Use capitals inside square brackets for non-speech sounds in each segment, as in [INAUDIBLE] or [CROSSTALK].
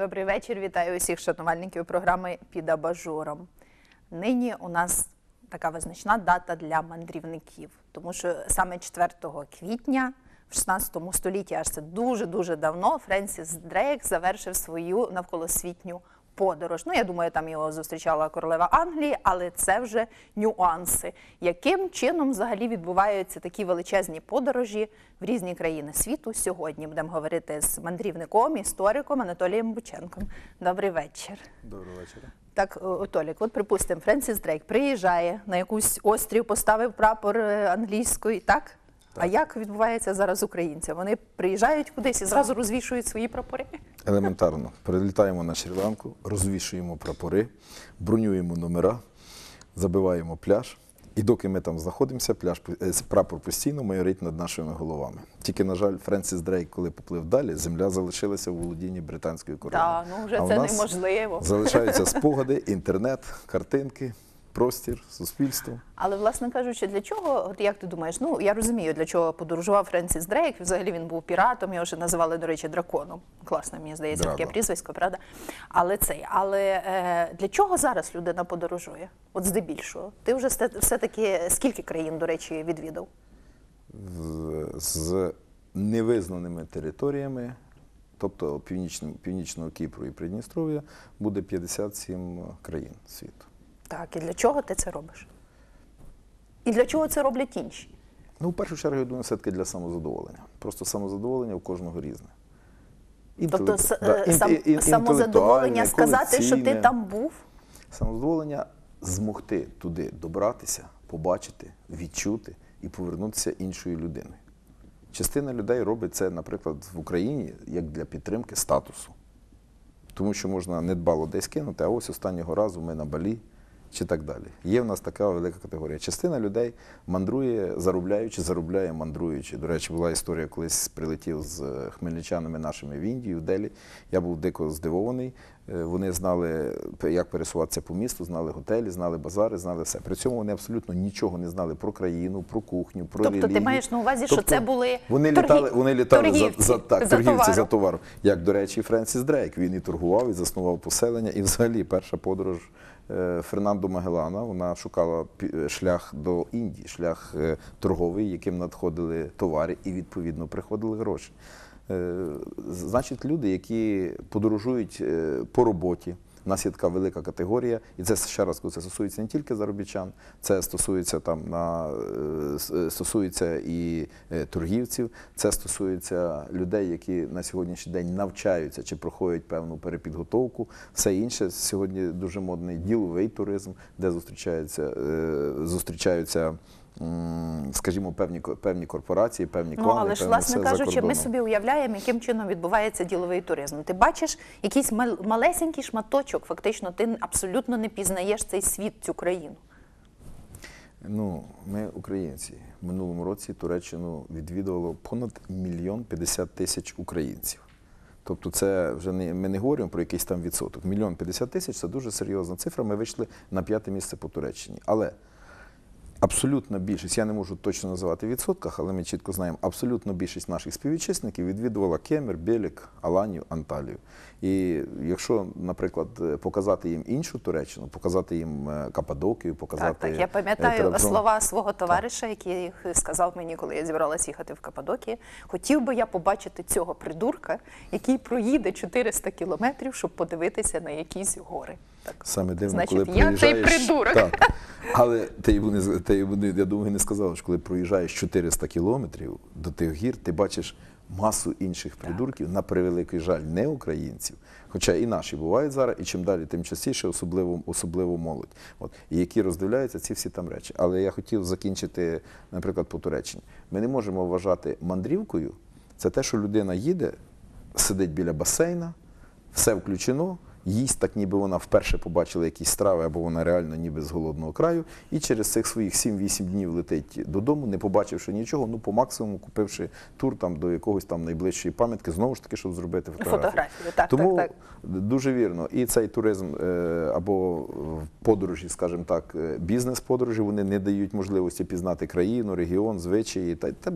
Добрий вечір, вітаю усіх шанувальників програми під абажуром. Нині у нас така визначна дата для мандрівників, тому що саме 4 квітня, в 16 столітті, аж це дуже дуже давно, Френсіс Дрейк завершив свою навколосвітню подорож. Ну я думаю, там його зустрічала королева Англії, але це вже нюанси, яким чином взагалі відбуваються такі величезні подорожі в різні країни світу. Сьогодні будемо говорити з мандрівником, істориком Анатолієм Бученком. Добрий вечір. Доброго вечора. Так, Толік, от припустимо, Френсіс Дрейк приїжджає на якусь острів, поставив прапор е, англійської, так? Так. А як відбувається зараз українці? Вони приїжджають кудись і зразу розвішують свої прапори? Елементарно. Прилітаємо на Шрі-Ланку, розвішуємо прапори, бронюємо номера, забиваємо пляж. І доки ми там знаходимося, пляж е, прапор постійно майорить над нашими головами. Тільки, на жаль, Френсіс Дрейк, коли поплив далі, земля залишилася у володінні британської корони. Так, ну вже а це неможливо. Залишаються спогади, інтернет, картинки простір, суспільство. Але, власне кажучи, для чого, от як ти думаєш, ну я розумію, для чого подорожував Френсіс Дрейк. Взагалі він був піратом, його ще називали, до речі, драконом. Класно, мені здається, Драго. таке прізвисько, правда? Але цей, але е, для чого зараз людина подорожує? От здебільшого. Ти вже все-таки скільки країн, до речі, відвідав? З, невизнаними територіями, тобто північного, північного Кіпру і Придністров'я, буде 57 країн світу. Так, і для чого ти це робиш? І для чого це роблять інші? Ну, в першу чергу, я думаю, все-таки для самозадоволення. Просто самозадоволення у кожного різне. Тобто да, інт- сам- самозадоволення сказати, що ти там був? Самозадоволення змогти туди добратися, побачити, відчути і повернутися іншою людиною. Частина людей робить це, наприклад, в Україні як для підтримки статусу. Тому що можна недбало десь кинути, а ось останнього разу ми на Балі чи так далі. Є в нас така велика категорія. Частина людей мандрує, заробляючи, заробляє, мандруючи. До речі, була історія, колись прилетів з е, хмельничанами нашими в Індію, в Делі. Я був дико здивований. Е, вони знали, як пересуватися по місту, знали готелі, знали базари, знали все. При цьому вони абсолютно нічого не знали про країну, про кухню, про тобто, релігію. Тобто ти маєш на увазі, тобто, що це були вони торгів... літали, вони літали торгівці, за, за так, за торгівці товару. за товар. Як до речі, Френсіс Дрейк він і торгував, і заснував поселення, і взагалі перша подорож Е, Фернандо Магелана. Вона шукала е, шлях до Індії, шлях е, торговий, яким надходили товари і відповідно приходили гроші. Значить, люди, які подорожують по роботі. У нас є така велика категорія, і це ще раз це стосується не тільки заробітчан, це стосується там на е, е, стосується і е, торгівців, це стосується людей, які на сьогоднішній день навчаються чи проходять певну перепідготовку. Все інше сьогодні дуже модний діловий туризм, де зустрічаються зустрічаються скажімо, певні певні корпорації, певні ну, клани. Ну, але ж, власне кажучи, ми собі уявляємо, яким чином відбувається діловий туризм. Ти бачиш якийсь малесенький шматочок, фактично, ти абсолютно не пізнаєш цей світ, цю країну. Ну, ми українці в минулому році Туреччину відвідувало понад мільйон п'ятдесят тисяч українців. Тобто, це вже не ми не говоримо про якийсь там відсоток. Мільйон п'ятдесят тисяч це дуже серйозна цифра. Ми вийшли на п'яте місце по Туреччині. Але абсолютна більшість, я не можу точно називати відсотках, але ми чітко знаємо, абсолютно більшість наших співвітчизників відвідувала Кемер, Белік, Аланію, Анталію. І якщо, наприклад, е, показати їм іншу Туреччину, показати їм е, Кападокію, показати Так, так я е, пам'ятаю слова свого товариша, який сказав мені, коли я зібралась їхати в Кападокію. Хотів би я побачити цього придурка, який проїде 400 кілометрів, щоб подивитися на якісь гори. Так. Саме дивно, Значить, коли я цей придурок. Так. [LAUGHS] Але ти йому ти йому, я думаю, не сказав, що коли проїжджаєш 400 кілометрів до тих гір, ти бачиш масу інших придурків, так. на превеликий жаль, не українців. Хоча і наші бувають зараз, і чим далі, тим частіше, особливо особливо молодь. От і які роздивляються ці всі там речі. Але я хотів закінчити, наприклад, по Туреччині. Ми не можемо вважати мандрівкою. Це те, що людина їде, сидить біля басейна, все включено їсть, так ніби вона вперше побачила якісь страви, або вона реально ніби з голодного краю. І через цих своїх 7-8 днів летить додому, не побачивши нічого, ну по максимуму купивши тур там до якогось там найближчої пам'ятки, знову ж таки, щоб зробити фотографію. Фотографію, так, Тому так, так. дуже вірно. І цей туризм е, або подорожі, скажімо так, е, бізнес-подорожі, вони не дають можливості пізнати країну, регіон, звичаї та, та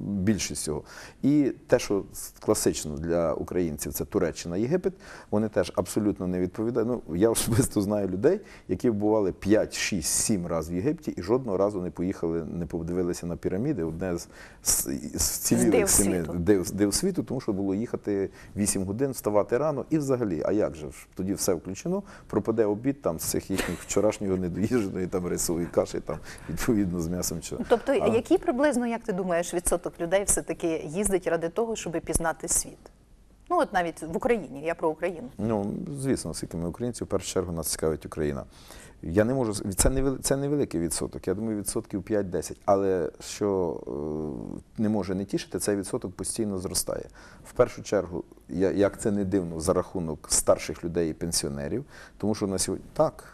більше всього. І те, що класично для українців, це Туреччина, Єгипет, вони теж абсолютно абсолютно не відповідає. Ну, я особисто знаю людей, які бували 5, 6, 7 разів в Єгипті і жодного разу не поїхали, не подивилися на піраміди. Одне з, з, з цілілих семи див, див, світу, тому що було їхати 8 годин, вставати рано і взагалі. А як же ж? Тоді все включено, пропаде обід там з цих їхніх вчорашнього недоїждженої там рисової каші, там відповідно з м'ясом. Чи... Ну, тобто, а... які приблизно, як ти думаєш, відсоток людей все таки їздить ради того, щоб пізнати світ? Ну от навіть в Україні, я про Україну. Ну звісно, оскільки ми українці, в першу чергу нас цікавить Україна. Я не можу це не це невеликий відсоток. Я думаю, відсотків 5-10. Але що е, не може не тішити, цей відсоток постійно зростає. В першу чергу, я як це не дивно, за рахунок старших людей і пенсіонерів, тому що на сьогодні так.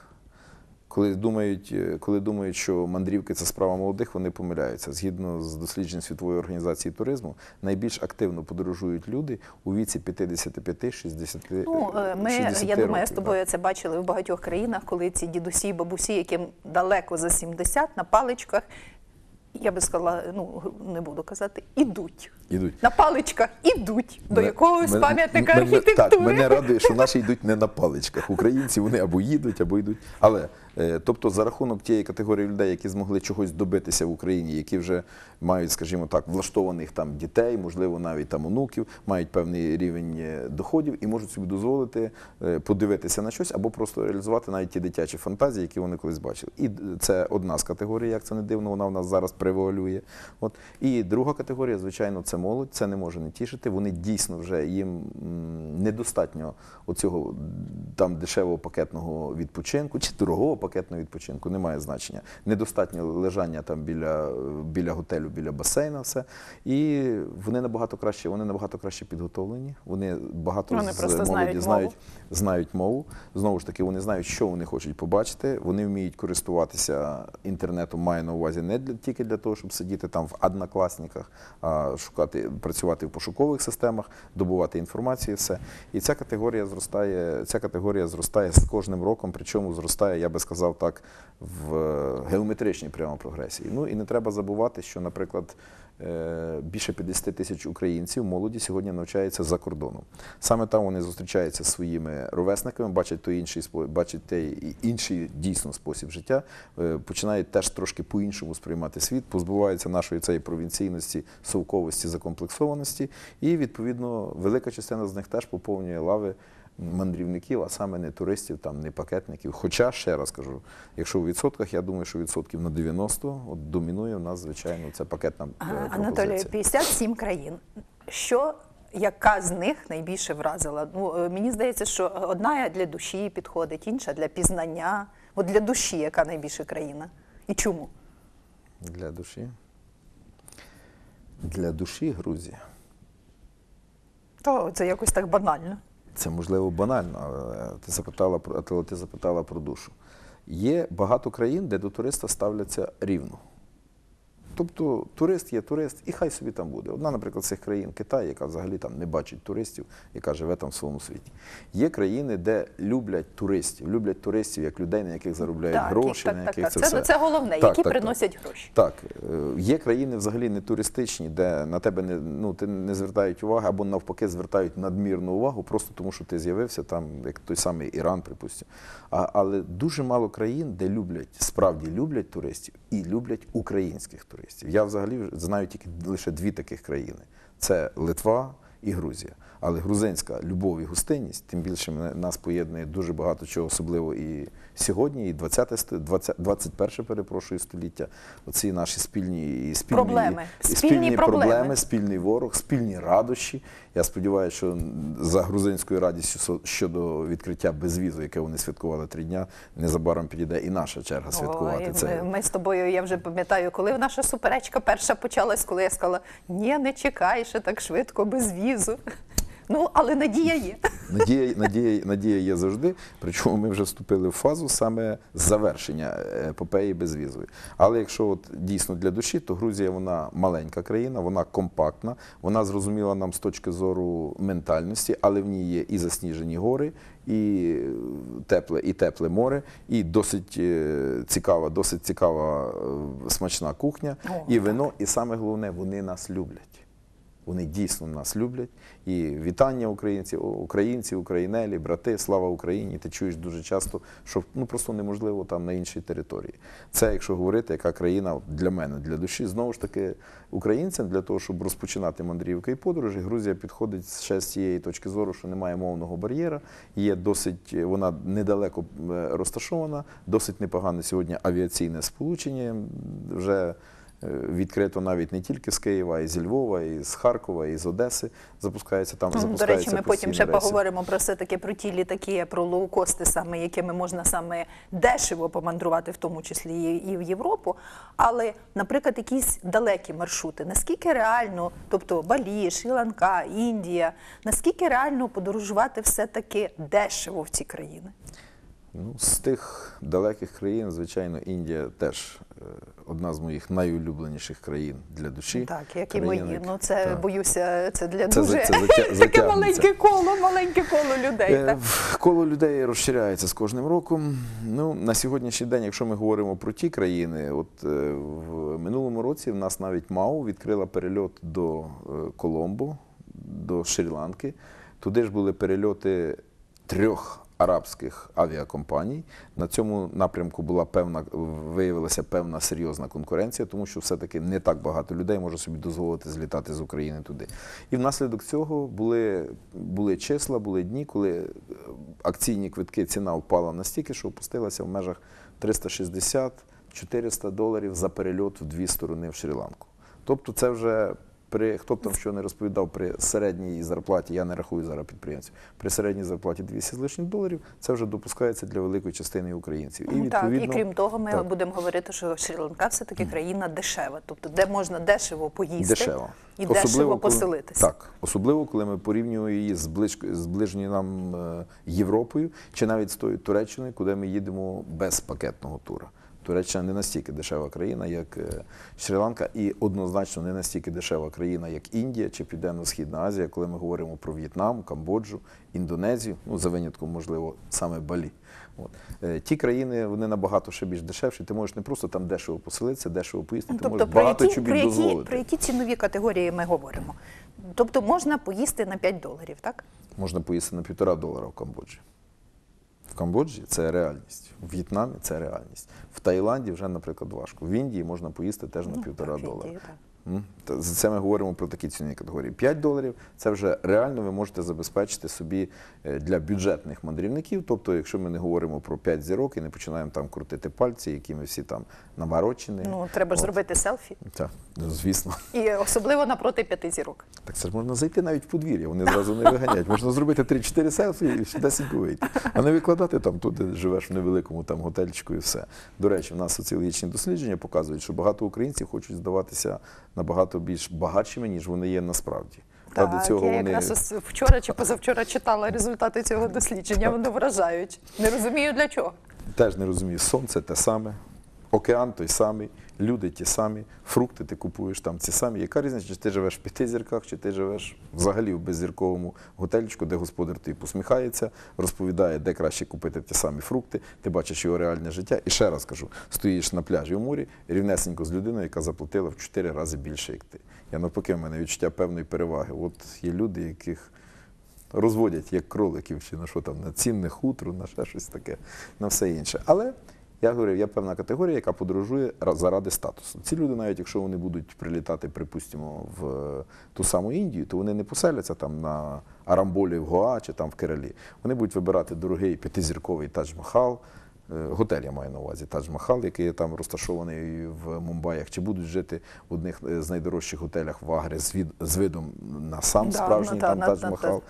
Коли думають, е, коли думають, що мандрівки це справа молодих, вони помиляються. Згідно з досліджень світової організації туризму, найбільш активно подорожують люди у віці 55-60 Ну, е, е, Ми я думаю, з тобою це бачили в багатьох країнах, коли ці дідусі і бабусі, яким далеко за 70, на паличках. Я би сказала, ну не буду казати, ідуть. Ідуть. На паличках ідуть до якогось пам'ятника архітектури. Так, мене радує, що наші йдуть не на паличках. Українці вони або їдуть, або йдуть. Але Е, тобто, за рахунок тієї категорії людей, які змогли чогось добитися в Україні, які вже мають, скажімо так, влаштованих там дітей, можливо, навіть там онуків, мають певний рівень е, доходів і можуть собі дозволити е, подивитися на щось або просто реалізувати навіть ті дитячі фантазії, які вони колись бачили. І це одна з категорій, як це не дивно, вона в нас зараз превалює. От і друга категорія, звичайно, це молодь, це не може не тішити. Вони дійсно вже їм недостатньо оцього там дешевого пакетного відпочинку чи дорогого пакетного відпочинку, немає значення. Недостатньо лежання там біля біля готелю, біля басейна, все. І вони набагато краще, вони набагато краще підготовлені. Вони багато вони з молоді знають, знають, знають мову. Знову ж таки, вони знають, що вони хочуть побачити. Вони вміють користуватися інтернетом, маю на увазі не для тільки для того, щоб сидіти там в однокласниках, а шукати, працювати в пошукових системах, добувати інформацію. все. І ця категорія зростає, ця категорія зростає з кожним роком, причому зростає, я би сказав сказав так, в е, геометричній прямо прогресії. Ну і не треба забувати, що, наприклад, е, більше 50 тисяч українців молоді сьогодні навчаються за кордоном. Саме там вони зустрічаються зі своїми ровесниками, бачать той інший бачать той інший дійсно спосіб життя, е, починають теж трошки по-іншому сприймати світ, позбуваються нашої цієї провінційності, совковості, закомплексованості, і відповідно велика частина з них теж поповнює лави мандрівників, а саме не туристів, там не пакетників. Хоча, ще раз кажу, якщо в відсотках, я думаю, що відсотків на 90, от домінує в нас, звичайно, це пакетна е, пропозиція. Анатолію, 57 країн. Що яка з них найбільше вразила? Ну е, мені здається, що одна для душі підходить, інша для пізнання. От для душі, яка найбільша країна? І чому? Для душі. Для душі Грузія. То це якось так банально. Це можливо банально. Ти запитала але ти запитала про душу. Є багато країн, де до туриста ставляться рівно. Тобто турист є турист, і хай собі там буде. Одна, наприклад, з цих країн Китай, яка взагалі там не бачить туристів, яка живе там в своєму світі. Є країни, де люблять туристів, люблять туристів як людей, на яких заробляють так, гроші. Так, на яких так, це, це все. це головне, так, які так, приносять так. гроші. Так е, є країни взагалі не туристичні, де на тебе не ну ти не звертають уваги або навпаки звертають надмірну увагу, просто тому що ти з'явився там, як той самий Іран, припустимо. А, Але дуже мало країн, де люблять справді люблять туристів і люблять українських туристів терористів. Я взагалі знаю тільки лише дві таких країни: це Литва і Грузія. Але грузинська любов і густинність тим більше нас поєднує дуже багато чого, особливо і сьогодні, і 20, 20 21 перепрошую століття. Оці наші спільні і спільні проблеми, і спільні, спільні проблеми. спільний ворог, спільні радощі. Я сподіваюся, що за грузинською радістю щодо відкриття безвізу, яке вони святкували три дня, незабаром підійде і наша черга святкувати О, і це. Ми з тобою. Я вже пам'ятаю, коли наша суперечка перша почалась, коли я сказала, ні, не чекай ще так швидко, безвізу. Ну але надія є. Надія, надія, надія є завжди. Причому ми вже вступили в фазу саме завершення е, епопеї безвізової. Але якщо от дійсно для душі, то Грузія вона маленька країна, вона компактна, вона зрозуміла нам з точки зору ментальності, але в ній є і засніжені гори, і е, тепле, і тепле море, і досить е, цікава, досить цікава смачна кухня, О, і вино. Так. І саме головне, вони нас люблять. Вони дійсно нас люблять. І вітання українців, українці, українелі, брати, слава Україні. Ти чуєш дуже часто, що ну просто неможливо там на іншій території. Це, якщо говорити, яка країна для мене, для душі, знову ж таки, українцям для того, щоб розпочинати мандрівки і подорожі, Грузія підходить ще з цієї точки зору, що немає мовного бар'єра. Є досить, вона недалеко е, розташована, досить непогане сьогодні авіаційне сполучення вже. Е, відкрито навіть не тільки з Києва, а й зі Львова, і з Харкова, і з Одеси запускається там. До речі, ми потім ще поговоримо про все таки про ті літаки, про лоукости, саме якими можна саме дешево помандрувати, в тому числі і в Європу. Але, наприклад, якісь далекі маршрути. Наскільки реально, тобто Балі, Шрі-Ланка, Індія, наскільки реально подорожувати все таки дешево в ці країни? Ну, З тих далеких країн, звичайно, Індія теж е, одна з моїх найулюбленіших країн для душі. Так, як і мої. Ну це так. боюся, це для це, дуже це, це, [LAUGHS] таке маленьке коло, маленьке коло людей. Е, так? Коло людей розширяється з кожним роком. Ну, На сьогоднішній день, якщо ми говоримо про ті країни, от е, в минулому році в нас навіть МАУ відкрила перельот до Коломбо, до Шрі-Ланки. Туди ж були перельоти трьох арабських авіакомпаній. На цьому напрямку була певна виявилася певна серйозна конкуренція, тому що все-таки не так багато людей може собі дозволити злітати з України туди. І внаслідок цього були були числа, були дні, коли е, акційні квитки ціна впала настільки, що опустилася в межах 360-400 доларів за перельот в дві сторони в Шрі-Ланку. Тобто, це вже при хто б там що не розповідав при середній зарплаті, я не рахую зараз підприємців, при середній зарплаті 200 з лишніх доларів, це вже допускається для великої частини українців. І відповідно, ну, так, і крім того, ми так. будемо говорити, що Шрі-Ланка все таки країна дешева, тобто де можна дешево поїсти дешево. і особливо, дешево поселитися. Так, особливо, коли ми порівнюємо її з ближ, з ближньою нам е, Європою, чи навіть з тою Туреччиною, куди ми їдемо без пакетного тура. Туреччина не настільки дешева країна, як е, Шрі-Ланка, і однозначно не настільки дешева країна, як Індія чи Південно-Східна Азія, коли ми говоримо про В'єтнам, Камбоджу, Індонезію, ну за винятком, можливо, саме Балі. От. Е, ті країни вони набагато ще більш дешевші. Ти можеш не просто там дешево поселитися, дешево поїсти. Ти тобто можеш багато які, чобіт про які, дозволити. Про які цінові категорії ми говоримо? Тобто можна поїсти на 5 доларів, так? Можна поїсти на 1,5 долара в Камбоджі. Камбоджі це реальність, в В'єтнамі це реальність. В Таїланді вже, наприклад, важко. В Індії можна поїсти теж на ну, півтора долара. За це ми говоримо про такі цінні категорії. 5 доларів це вже реально ви можете забезпечити собі е, для бюджетних мандрівників. Тобто, якщо ми не говоримо про 5 зірок і не починаємо там крутити пальці, які ми всі там наворочені. Ну треба ж зробити селфі. Так, ну, звісно. І особливо напроти 5 зірок. Так це ж можна зайти навіть в подвір'я, вони зразу не виганять. Можна зробити 3-4 селфі і ще 10 вийти. А не викладати там, тут живеш в невеликому там готельчику і все. До речі, в нас соціологічні дослідження показують, що багато українців хочуть здаватися набагато більш багатшими, ніж вони є насправді. Так, Ради цього я вони... якраз вчора чи позавчора читала результати цього дослідження. Вони вражають. Не розумію для чого. Теж не розумію. Сонце те саме, океан той самий люди ті самі, фрукти ти купуєш там ті самі. Яка різниця, чи ти живеш в п'яти зірках, чи ти живеш взагалі в беззірковому готельчику, де господар тобі посміхається, розповідає, де краще купити ті самі фрукти, ти бачиш його реальне життя. І ще раз кажу: стоїш на пляжі у морі рівнесенько з людиною, яка заплатила в чотири рази більше, як ти. Я навпаки, в мене відчуття певної переваги. От є люди, яких. Розводять як кроликів, чи на що там, на цінне хутро, на ще щось таке, на все інше. Але я говорив, я певна категорія, яка подорожує заради статусу. Ці люди, навіть якщо вони будуть прилітати, припустимо, в е, ту саму Індію, то вони не поселяться там на Арамболі в Гоа чи там в Кералі. Вони будуть вибирати дорогий п'ятизірковий Тадж-Махал, Е, готель, я маю на увазі, Тадж-Махал, який там розташований в Мумбаях, чи будуть жити в одних е, з найдорожчих готелях в Агрі з, від, з видом на сам да, справжній там Тадж-Махал.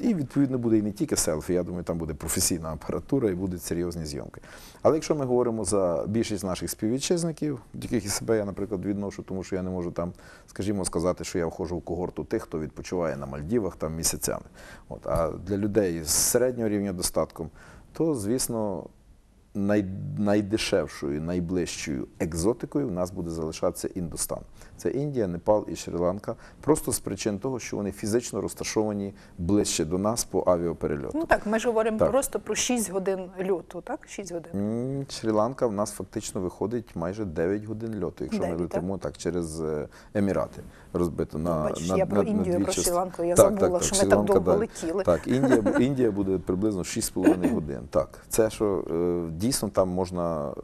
і відповідно буде і не тільки селфі. Я думаю, там буде професійна апаратура і будуть серйозні зйомки. Але якщо ми говоримо за більшість наших співвітчизників, яких і себе я, наприклад, відношу, тому що я не можу там, скажімо, сказати, що я вхожу в когорту тих, хто відпочиває на Мальдівах там місяцями. От а для людей з середнього рівня достатком, то звісно най, найдешевшою, найближчою екзотикою в нас буде залишатися Індостан. Це Індія, Непал і Шрі-Ланка, просто з причин того, що вони фізично розташовані ближче до нас по авіаперельоту. Ну так, ми ж говоримо так. просто про 6 годин льоту, так? 6 годин. Шрі-Ланка в нас фактично виходить майже 9 годин льоту, якщо 9, ми летимо так? так через е, Емірати розбито на ну, бачиш, на, я на, про Індію, на про Шрі-Ланку я так, забула, так, що ми так довго далі. летіли. Так, Індія [LAUGHS] Індія буде приблизно 6,5 годин. Так, це що е, дійсно там можна е,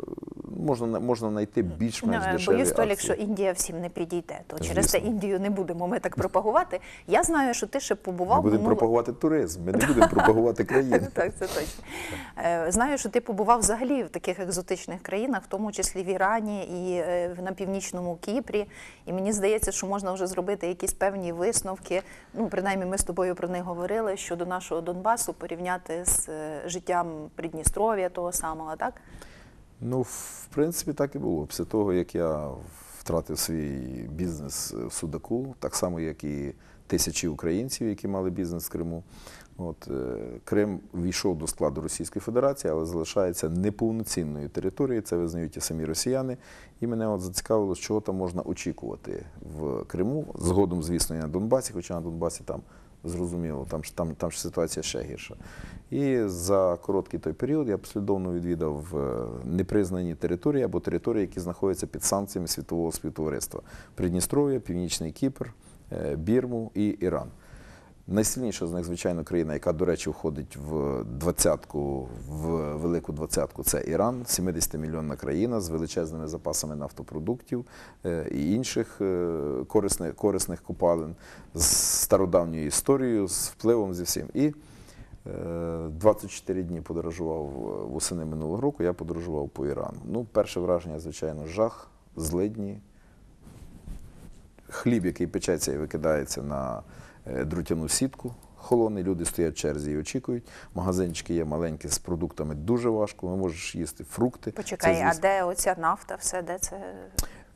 можна можна знайти більш-менш е, дешеві Боюсь, Толік, що Індія всім не підійде, то Звісно. через це Індію не будемо ми так пропагувати. Я знаю, що ти ще побував. Ми будемо минуло... пропагувати туризм, ми не [LAUGHS] будемо пропагувати країни. [LAUGHS] Так, це точно. Е, знаю, що ти побував взагалі в таких екзотичних країнах, в тому числі в Ірані і е, на північному Кіпрі. І мені здається, що можна вже зробити якісь певні висновки. Ну, принаймні, ми з тобою про них говорили щодо нашого Донбасу порівняти з життям Придністров'я того самого, так? Ну, в принципі, так і було. Після того, як я втратив свій бізнес в Судаку, так само, як і тисячі українців, які мали бізнес в Криму. От, е, Крим війшов до складу Російської Федерації, але залишається неповноцінною територією, це визнають і самі росіяни. І мене от зацікавило, чого там можна очікувати в Криму. Згодом, звісно, і на Донбасі, хоча на Донбасі там зрозуміло, там ж там, там ж ситуація ще гірша. І за короткий той період я послідовно відвідав е, непризнані території або території, які знаходяться під санкціями світового співтовариства: Придністров'я, Північний Кіпр, е, Бірму і Іран. Найсильніша з них, звичайно, країна, яка, до речі, входить в двадцятку, в велику двадцятку, це Іран, 70-мільйонна країна з величезними запасами нафтопродуктів е, і інших е, корисних корисних копалин з стародавньою історією, з впливом зі всім. І 24 е, дні подорожував восени минулого року. Я подорожував по Ірану. Ну, перше враження, звичайно, жах, злидні, хліб, який печеться і викидається на. Е, друтяну сітку. холодний, люди стоять в черзі і очікують. Магазинчики є маленькі з продуктами дуже важко. Ми можеш їсти фрукти. Почекай, а де оця нафта? Все де це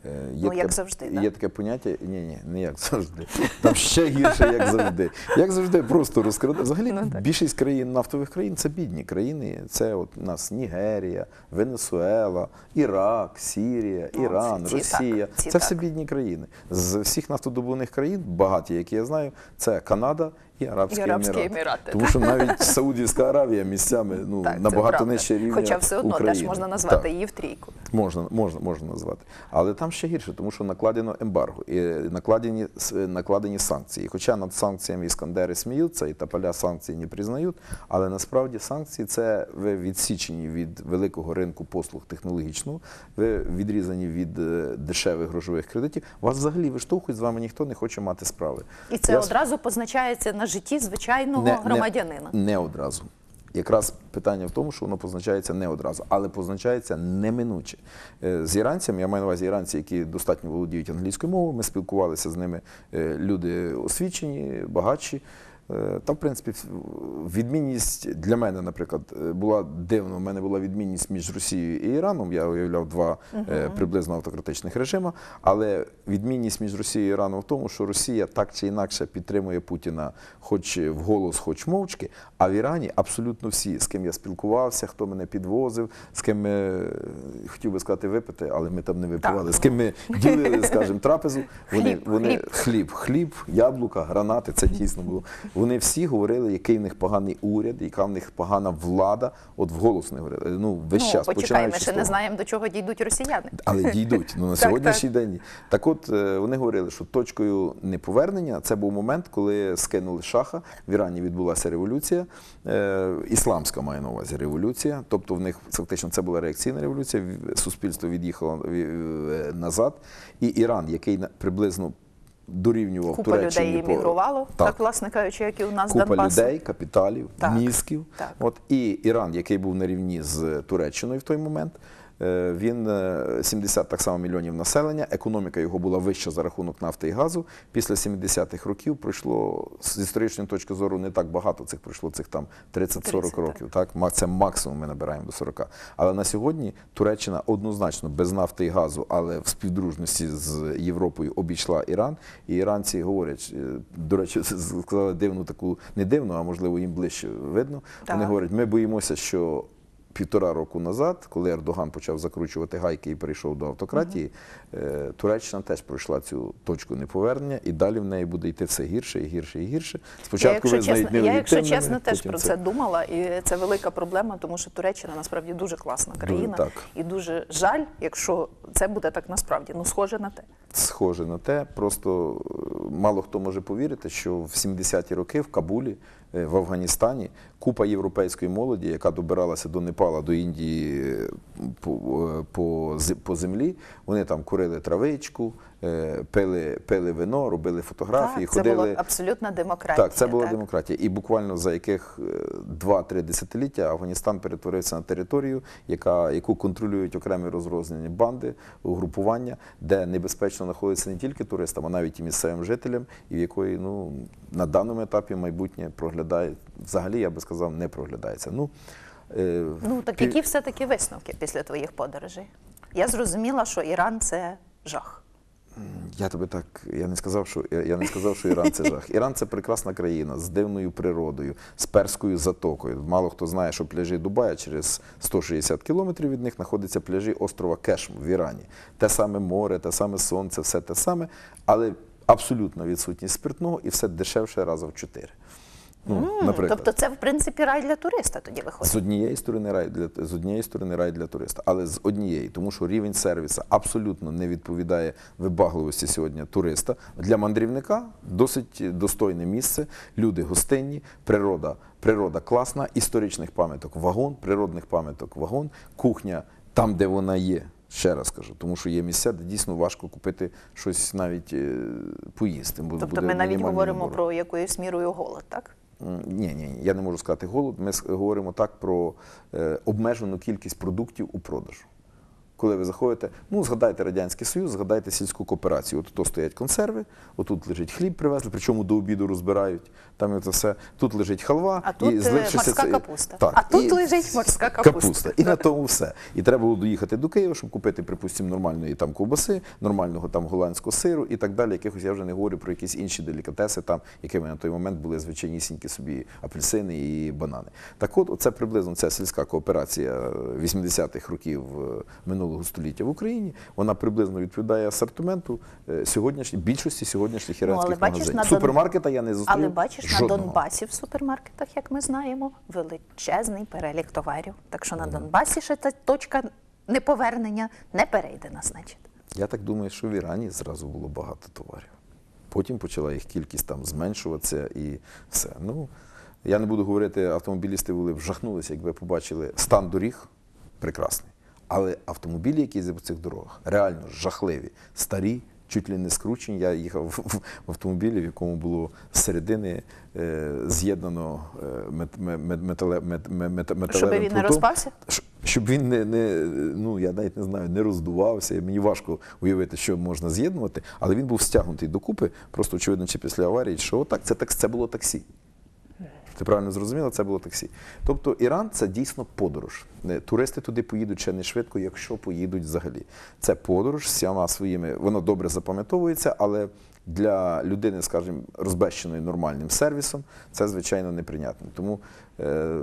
Е, є ну, як завжди, є да? таке поняття, ні, ні, не як завжди. Там ще гірше, як завжди. Як завжди, просто розкрадає. Взагалі ну, більшість країн нафтових країн це бідні країни. Це от у нас Нігерія, Венесуела, Ірак, Сірія, ну, Іран, ну, ці, Росія. Ці, це так. все бідні країни. З всіх нафтодобувних країн, багаті, які я знаю, це Канада і Арабські, і Арабські Емірати. Емірати. Тому що навіть Саудівська Аравія місцями ну, так, набагато нижче рівня. Хоча все одно України. теж можна назвати так. її втрійку. Можна, можна, можна назвати. Але там ще гірше, тому що накладено ембарго, і накладені накладені санкції. Хоча над санкціями Іскандери сміються, і Таполя санкції не признають, але насправді санкції це ви відсічені від великого ринку послуг технологічного, ви відрізані від е, дешевих грошових кредитів. Вас взагалі виштовхують, з вами ніхто не хоче мати справи. І це Я... одразу позначається на житті звичайного не, громадянина? Не, не одразу. Якраз питання в тому, що воно позначається не одразу, але позначається неминуче. Е, з іранцями, я маю на увазі іранці, які достатньо володіють англійською мовою. Ми спілкувалися з ними. Е, люди освічені, багатші. Е, та, в принципі, відмінність для мене, наприклад, е, була дивно. У мене була відмінність між Росією і Іраном. Я уявляв два е, приблизно автократичних режима. Але відмінність між Росією і Іраном в тому, що Росія так чи інакше підтримує Путіна, хоч вголос, хоч мовчки. А в Ірані абсолютно всі, з ким я спілкувався, хто мене підвозив, з ким ми, хотів би сказати випити, але ми там не випивали. З ким ми ділили, скажімо, трапезу. Вони вони хліб, хліб, яблука, гранати. Це дійсно було. Вони всі говорили, який в них поганий уряд, яка в них погана влада. От вголос не говорили. Ну весь ну, час почекай, ми ще не знаємо до чого дійдуть росіяни, але дійдуть. Ну на [LAUGHS] сьогоднішній день так, от е, вони говорили, що точкою неповернення це був момент, коли скинули шаха. В Ірані відбулася революція, е, ісламська має на увазі революція. Тобто, в них фактично це була реакційна революція. Суспільство від'їхало е, назад, і Іран, який приблизно дорівнював Купа Туреччині. людей іммігрувало, так. так, власне кажучи, як і у нас Купа людей, капіталів, так. мізків. Так. От І Іран, який був на рівні з Туреччиною в той момент, Е, він 70 е, так само мільйонів населення. Економіка його була вища за рахунок нафти і газу. Після 70-х років пройшло з історичної точки зору не так багато цих пройшло цих там 30-40 років. Так це максимум ми набираємо до 40. Але на сьогодні Туреччина однозначно без нафти і газу, але в співдружності з Європою обійшла Іран. І іранці говорять е, до речі, сказали дивну таку не дивну, а можливо їм ближче видно. Так. Вони говорять, ми боїмося, що півтора року назад, коли Ердоган почав закручувати гайки і перейшов до автократії, uh Туреччина теж пройшла цю точку неповернення, і далі в неї буде йти все гірше і гірше і гірше. Спочатку я, якщо ви чесно, я, якщо чесно, теж про це, це думала, і це велика проблема, тому що Туреччина насправді дуже класна країна, дуже, і дуже жаль, якщо це буде так насправді. Ну, схоже на те. Схоже на те, просто е, мало хто може повірити, що в 70-ті роки в Кабулі, е, в Афганістані Купа європейської молоді, яка добиралася до Непала, до Індії по е, землі, вони там курили травичку, е, пили вино, робили фотографії. Так, Це була абсолютна демократія. Так, це була демократія. І буквально за яких 2-3 е, десятиліття Афганістан перетворився на територію, яку контролюють окремі розрознені банди, угрупування, де небезпечно знаходиться не тільки туристам, а навіть і місцевим жителям, і в якої ну, на даному етапі майбутнє проглядає взагалі, я би сказав сказав, не проглядається. Ну, е, ну так пі... які все-таки висновки після твоїх подорожей? Я зрозуміла, що Іран це жах. Я тобі так, я не сказав, що я не сказав, що Іран це жах. Іран це прекрасна країна з дивною природою, з перською затокою. Мало хто знає, що пляжі Дубая через 160 кілометрів від них знаходяться пляжі острова Кешм в Ірані. Те саме море, те саме сонце, все те саме, але абсолютно відсутність спиртного і все дешевше раза в чотири. Ну, наприклад. Тобто це в принципі рай для туриста тоді виходить? З однієї сторони рай для з однієї сторони рай для туриста, але з однієї, тому що рівень сервісу абсолютно не відповідає вибагливості сьогодні туриста. Для мандрівника досить достойне місце. Люди гостинні, природа, природа класна, історичних пам'яток вагон, природних пам'яток вагон, кухня там, де вона є. Ще раз кажу, тому що є місця, де дійсно важко купити щось навіть е, поїсти. Тобто буде ми навіть говоримо набору. про якоюсь мірою голод, так? ні, ні, я не можу сказати голод. Ми говоримо так про е, обмежену кількість продуктів у продажу коли ви заходите, ну згадайте Радянський Союз, згадайте сільську кооперацію. От тут стоять консерви, отут лежить хліб, привезли, причому до обіду розбирають. Там це все. Тут лежить халва, а тут і е, морська це... капуста. Так, а тут і... лежить морська капуста. капуста. І на тому все. І треба було доїхати до Києва, щоб купити, припустимо, нормальної там ковбаси, нормального там голландського сиру і так далі. Якихось я вже не говорю про якісь інші делікатеси, там якими на той момент були звичайнісінькі собі апельсини і банани. Так, от це приблизно ця сільська кооперація 80-х років е, минулого минулого століття в Україні. Вона приблизно відповідає асортименту е, сьогоднішній більшості сьогоднішніх ну, іранських ну, магазинів. супермаркета я не зустрів. Але бачиш на Донбасі в супермаркетах, як ми знаємо, величезний перелік товарів. Так що на Донбасі ще ця точка неповернення не перейдена, значить. Я так думаю, що в Ірані зразу було багато товарів. Потім почала їх кількість там зменшуватися і все. Ну, Я не буду говорити, автомобілісти були б якби побачили стан доріг прекрасний. Але автомобілі, які є по цих дорогах, реально жахливі, старі, чуть ли не скручені. Я їхав в автомобілі, в якому було з середини з'єднано металевим Щоб він не розпався? Щоб він не не ну я навіть не знаю, не роздувався. Мені важко уявити, що можна з'єднувати, але він був стягнутий докупи, просто очевидно, чи після аварії, що отак це так це було таксі. Ти правильно зрозуміла, це було таксі. Тобто Іран це дійсно подорож. Е, туристи туди поїдуть ще не швидко, якщо поїдуть взагалі. Це подорож всіма своїми, воно добре запам'ятовується, але для людини, скажімо, розбещеної нормальним сервісом, це звичайно неприйнятно. Тому Е,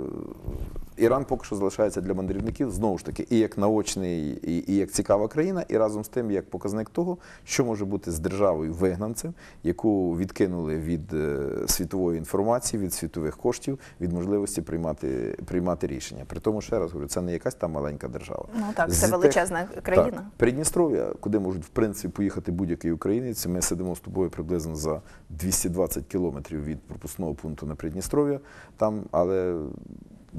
Іран поки що залишається для мандрівників знову ж таки і як наочний, і, і як цікава країна, і разом з тим як показник того, що може бути з державою вигнанцем, яку відкинули від е, світової інформації, від світових коштів, від можливості приймати приймати рішення. При тому, ще раз говорю, це не якась там маленька держава. Ну так, це з величезна тих, країна. Так, Придністров'я, куди можуть в принципі поїхати будь-який українець. Ми сидимо з тобою приблизно за 220 кілометрів від пропускного пункту на Придністров'я. Там, але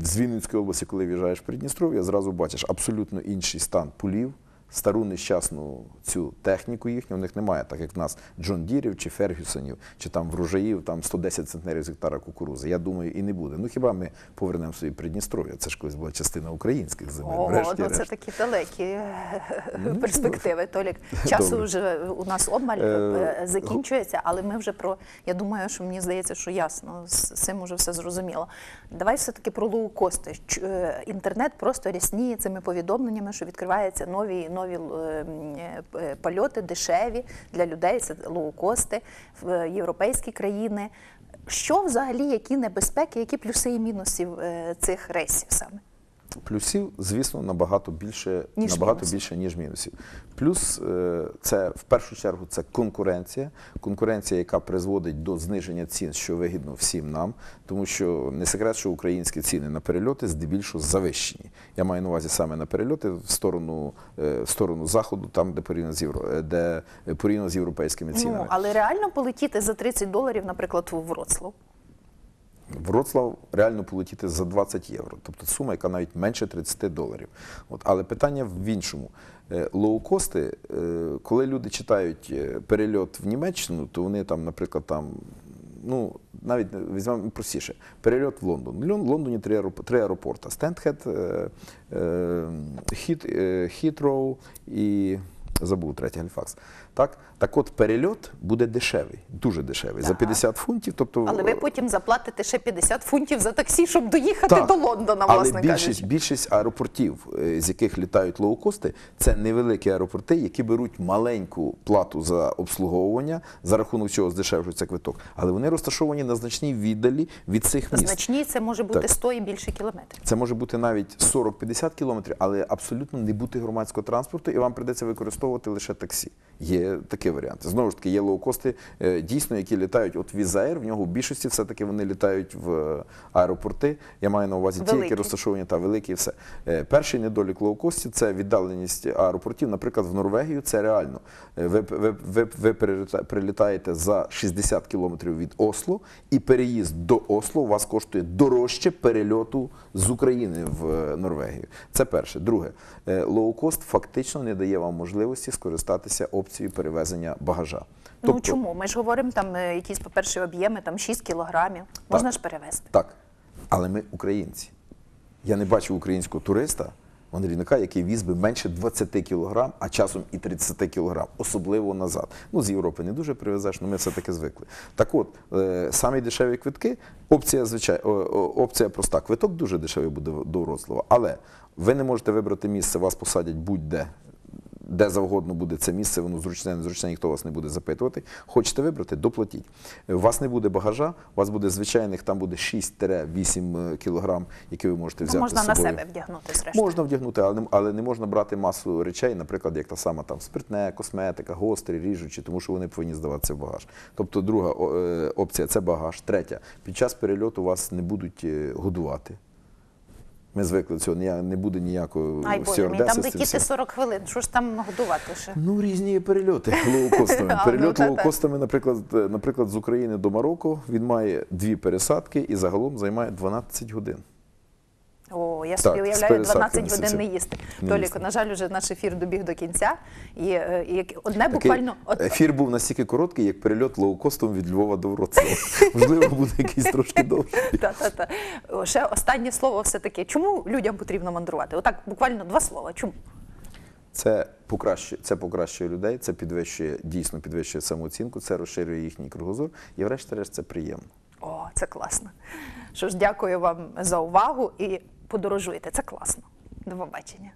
з Вінницької області, коли в'їжджаєш в Придністров'я, зразу бачиш абсолютно інший стан пулів стару нещасну цю техніку їхню. У них немає, так як в нас Джон Дірів чи Фергюсонів, чи там врожаїв, там 110 центнерів з гектара кукурузи. Я думаю, і не буде. Ну хіба ми повернемо собі Придністров'я? Це ж колись була частина українських земель. О, решті, ну решті. це такі далекі е, ну, [LAUGHS] перспективи. Толік часу Добре. вже у нас обмаль е, е, закінчується, але ми вже про я думаю, що мені здається, що ясно з цим уже все зрозуміло. Давай все таки про Лоукости. Інтернет просто рясніє цими повідомленнями, що відкриваються нові нові е, е, польоти, дешеві для людей, це лоукости в е, європейські країни. Що взагалі які небезпеки, які плюси і мінуси цих рейсів саме? Плюсів, звісно, набагато більше, ніж набагато мінусів. більше, ніж мінусів. Плюс е, це в першу чергу це конкуренція, конкуренція, яка призводить до зниження цін, що вигідно всім нам, тому що не секрет, що українські ціни на перельоти здебільшого завищені. Я маю на увазі саме на перельоти в сторону е, в сторону заходу, там де порівняно з євро, е, де порівняно з європейськими ну, цінами. Ну, але реально полетіти за 30 доларів, наприклад, в Вроцлав. Вроцлав реально полетіти за 20 євро, тобто сума, яка навіть менше 30 доларів. От, Але питання в іншому. Е, лоукости, е, коли люди читають е, перельот в Німеччину, то вони там, наприклад, там. Ну, навіть візьмемо простіше, перельот в Лондон. В Лондоні три три аеропорти: Стендхед, Хітроу і забув третій Гальфакс. Так так от перельот буде дешевий, дуже дешевий. Ага. За 50 фунтів. Тобто, Але ви потім заплатите ще 50 фунтів за таксі, щоб доїхати так, до Лондона, власне але більшість, кажучи. більшість аеропортів, е, з яких літають лоукости, це невеликі аеропорти, які беруть маленьку плату за обслуговування, за рахунок чого здешевшується квиток. Але вони розташовані на значній віддалі від цих міст. Значні це може бути так. 100 і більше кілометрів. Це може бути навіть 40-50 кілометрів, але абсолютно не бути громадського транспорту, і вам придеться використовувати лише таксі. Є є такі варіанти. Знову ж таки, є лоукости, е, дійсно, які літають. От Візаєр, в нього в більшості все-таки вони літають в е, аеропорти. Я маю на увазі великі. ті, які розташовані та великі, і все. Е, перший недолік лоукостів це віддаленість аеропортів. Наприклад, в Норвегію це реально. Ви, ви, ви, ви прилітаєте за 60 кілометрів від Осло, і переїзд до Осло у вас коштує дорожче перельоту з України в Норвегію. Це перше. Друге, лоукост фактично не дає вам можливості скористатися опцією важелі перевезення багажа. Ну, тобто, ну чому? Ми ж говоримо там е, якісь, по-перше, об'єми, там 6 кілограмів. Можна так, ж перевезти. Так. Але ми українці. Я не бачив українського туриста, мандрівника, який віз би менше 20 кілограм, а часом і 30 кілограм, особливо назад. Ну, з Європи не дуже привезеш, але ну, ми все-таки звикли. Так от, е, самі дешеві квитки, опція звичай, о, о, опція проста. Квиток дуже дешевий буде до Вроцлава, але ви не можете вибрати місце, вас посадять будь-де де завгодно буде це місце, воно зручне, незручне, ніхто вас не буде запитувати. Хочете вибрати, доплатіть. У вас не буде багажа, у вас буде звичайних, там буде 6-8 е, кілограм, які ви можете ну, взяти. можна з собою. на себе вдягнути. зрештою. Можна вдягнути, але не, але не можна брати масу речей, наприклад, як та сама там спиртне, косметика, гострі, ріжучі, тому що вони повинні здаватися в багаж. Тобто, друга е, опція це багаж. Третя під час перельоту вас не будуть е, годувати. Ми звикли цього не буде ніякого Ай, Там летіти 40 хвилин. Що ж там годувати? ще? Ну різні перельоти [LAUGHS] лоукостами. [LAUGHS] Ну, Перельот лоукостами, наприклад, е, наприклад, з України до Марокко він має дві пересадки і загалом займає 12 годин обов'язково. Я собі уявляю 12 годин не їсти. Толік, на жаль, вже наш ефір добіг до кінця, і е, одне буквально ефір був настільки короткий, як перельот лоукостом від Львова до Вроцлава. [LAUGHS] Можливо, буде якийсь трошки довший. Та-та-та. [LAUGHS] Ще останнє слово все таки. Чому людям потрібно мандрувати? Отак, буквально два слова. Чому? Це покращує, це покращує людей, це підвищує, дійсно підвищує самооцінку, це розширює їхній кругозор і, врешті-решт, це приємно. О, це класно. Що ж, дякую вам за увагу і подорожуєте. Це класно. До побачення.